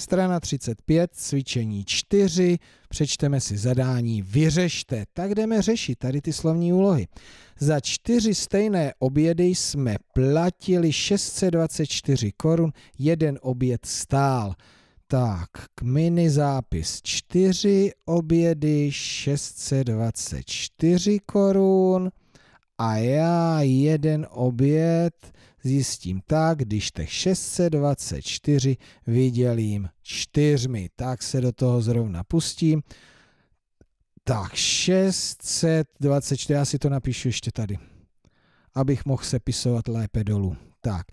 Strana 35, cvičení 4, přečteme si zadání, vyřešte. Tak jdeme řešit tady ty slovní úlohy. Za čtyři stejné obědy jsme platili 624 korun, jeden oběd stál. Tak, k mini zápis 4 obědy 624 korun a já jeden oběd zjistím tak, když těch 624 vydělím čtyřmi. Tak se do toho zrovna pustím. Tak 624, já si to napíšu ještě tady, abych mohl sepisovat lépe dolů. Tak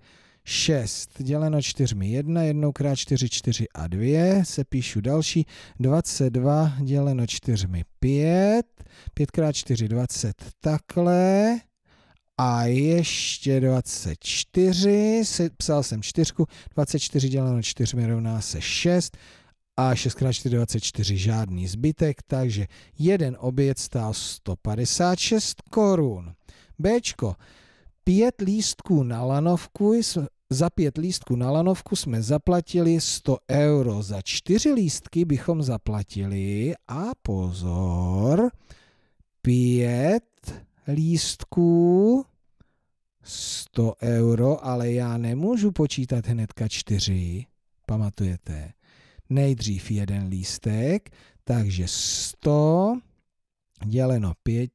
6 děleno 4 1, 1 krát 4, 4 a 2, se píšu další, 22 děleno 4 5, 5 krát 4, 20, takhle, a ještě 24, si, psal jsem čtyřku, 24 děleno 4 rovná se 6 a 6x4 24 žádný zbytek, takže jeden oběd stál 156 korun. Bčko, pět lístků na lanovku za pět lístků na lanovku jsme zaplatili 100 euro, za čtyři lístky bychom zaplatili, a pozor, pět lístků 100 euro, ale já nemůžu počítat hnedka čtyři. pamatujete? Nejdřív jeden lístek, takže 100 děleno 5,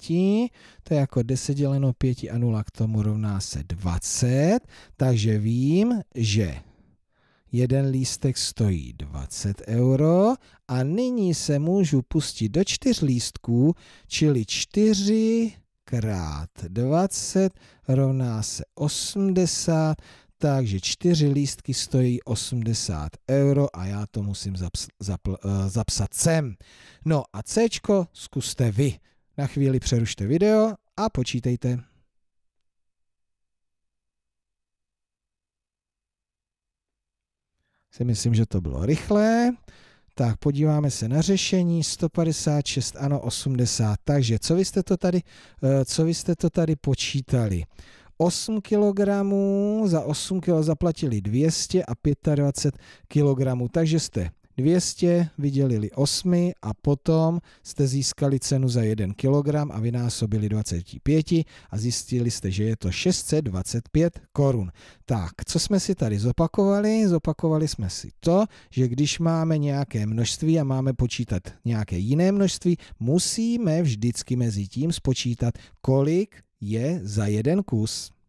to je jako 10 děleno 5 a 0 k tomu rovná se 20, takže vím, že jeden lístek stojí 20 euro a nyní se můžu pustit do čtyř lístků, čili 4 krát 20 rovná se 80, takže čtyři lístky stojí 80 euro a já to musím zaps, zapl, eh, zapsat sem. No a C zkuste vy. Na chvíli přerušte video a počítejte. Si myslím, že to bylo rychlé. Tak, podíváme se na řešení 156, ano 80. Takže co vy jste to tady, eh, co vy jste to tady počítali? 8 kg, za 8 kg zaplatili 200 a 25 kg, takže jste 200 vydělili 8 a potom jste získali cenu za 1 kg a vynásobili 25 a zjistili jste, že je to 625 korun. Tak, co jsme si tady zopakovali? Zopakovali jsme si to, že když máme nějaké množství a máme počítat nějaké jiné množství, musíme vždycky mezi tím spočítat, kolik je za jeden kus.